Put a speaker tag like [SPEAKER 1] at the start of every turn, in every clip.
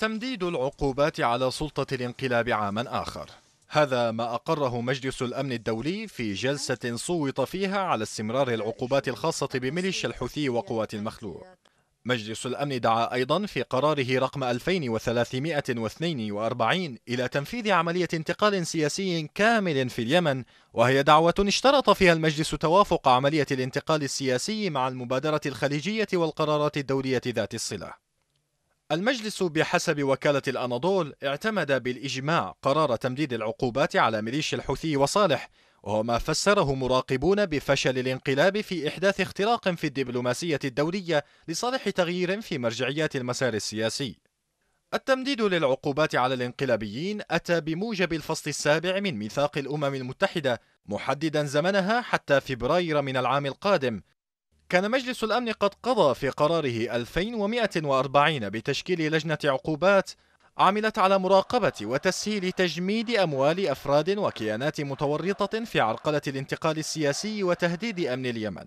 [SPEAKER 1] تمديد العقوبات على سلطة الانقلاب عاما آخر هذا ما أقره مجلس الأمن الدولي في جلسة صوت فيها على استمرار العقوبات الخاصة بميليشيا الحوثي وقوات المخلوع مجلس الأمن دعا أيضا في قراره رقم 2342 إلى تنفيذ عملية انتقال سياسي كامل في اليمن وهي دعوة اشترط فيها المجلس توافق عملية الانتقال السياسي مع المبادرة الخليجية والقرارات الدولية ذات الصلة المجلس بحسب وكالة الأناضول اعتمد بالإجماع قرار تمديد العقوبات على ميليشيا الحوثي وصالح وهو ما فسره مراقبون بفشل الانقلاب في إحداث اختراق في الدبلوماسية الدولية لصالح تغيير في مرجعيات المسار السياسي التمديد للعقوبات على الانقلابيين أتى بموجب الفصل السابع من ميثاق الأمم المتحدة محددا زمنها حتى فبراير من العام القادم كان مجلس الأمن قد قضى في قراره 2140 بتشكيل لجنة عقوبات عملت على مراقبة وتسهيل تجميد أموال أفراد وكيانات متورطة في عرقلة الانتقال السياسي وتهديد أمن اليمن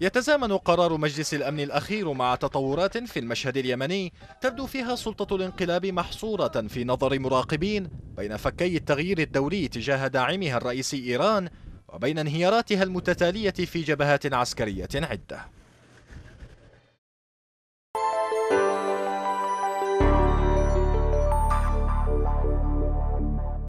[SPEAKER 1] يتزامن قرار مجلس الأمن الأخير مع تطورات في المشهد اليمني تبدو فيها سلطة الانقلاب محصورة في نظر مراقبين بين فكي التغيير الدولي تجاه داعمها الرئيسي إيران وبين انهياراتها المتتالية في جبهات عسكرية عدة